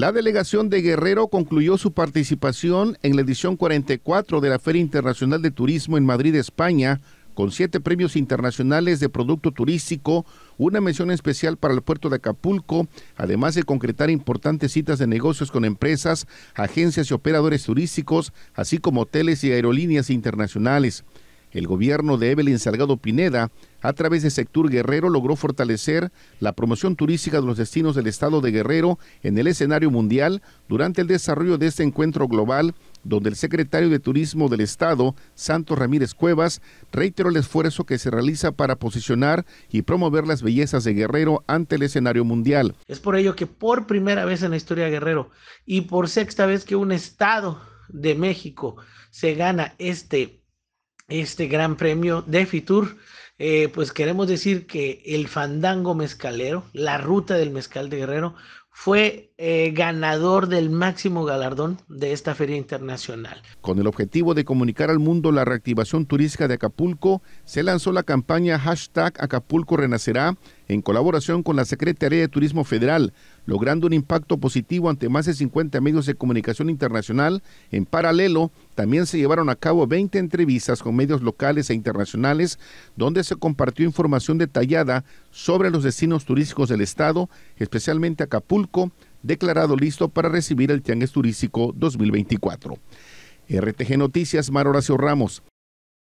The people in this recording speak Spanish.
La delegación de Guerrero concluyó su participación en la edición 44 de la Feria Internacional de Turismo en Madrid, España, con siete premios internacionales de producto turístico, una mención especial para el puerto de Acapulco, además de concretar importantes citas de negocios con empresas, agencias y operadores turísticos, así como hoteles y aerolíneas internacionales. El gobierno de Evelyn Salgado Pineda, a través de Sector Guerrero, logró fortalecer la promoción turística de los destinos del estado de Guerrero en el escenario mundial durante el desarrollo de este encuentro global, donde el secretario de Turismo del estado, Santos Ramírez Cuevas, reiteró el esfuerzo que se realiza para posicionar y promover las bellezas de Guerrero ante el escenario mundial. Es por ello que por primera vez en la historia de Guerrero y por sexta vez que un estado de México se gana este este gran premio de Fitur. Eh, pues queremos decir que el fandango mezcalero, la ruta del mezcal de Guerrero, fue eh, ganador del máximo galardón de esta feria internacional. Con el objetivo de comunicar al mundo la reactivación turística de Acapulco, se lanzó la campaña hashtag Acapulco Renacerá en colaboración con la Secretaría de Turismo Federal, logrando un impacto positivo ante más de 50 medios de comunicación internacional. En paralelo, también se llevaron a cabo 20 entrevistas con medios locales e internacionales, donde se compartió información detallada sobre los destinos turísticos del Estado, especialmente Acapulco, declarado listo para recibir el Tianguis Turístico 2024. RTG Noticias, Mar Horacio Ramos.